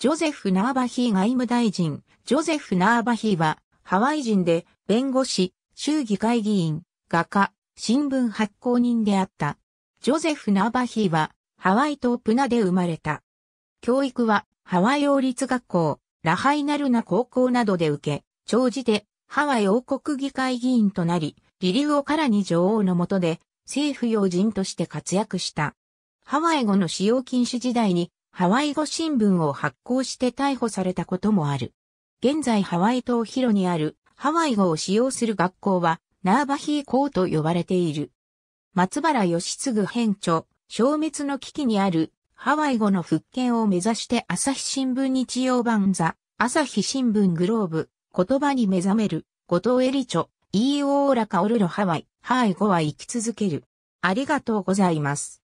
ジョゼフ・ナーバヒー外務大臣、ジョゼフ・ナーバヒーは、ハワイ人で、弁護士、州議会議員、画家、新聞発行人であった。ジョゼフ・ナーバヒーは、ハワイ島プナで生まれた。教育は、ハワイ王立学校、ラハイナルナ高校などで受け、長じて、ハワイ王国議会議員となり、リリウオカラニ女王の下で、政府要人として活躍した。ハワイ語の使用禁止時代に、ハワイ語新聞を発行して逮捕されたこともある。現在ハワイ島ヒロにあるハワイ語を使用する学校はナーバヒー校と呼ばれている。松原義次編著、消滅の危機にあるハワイ語の復権を目指して朝日新聞日曜版ザ、朝日新聞グローブ、言葉に目覚める、後藤エリチョ、イーオーラカオルロハワイ、ハワイ語は生き続ける。ありがとうございます。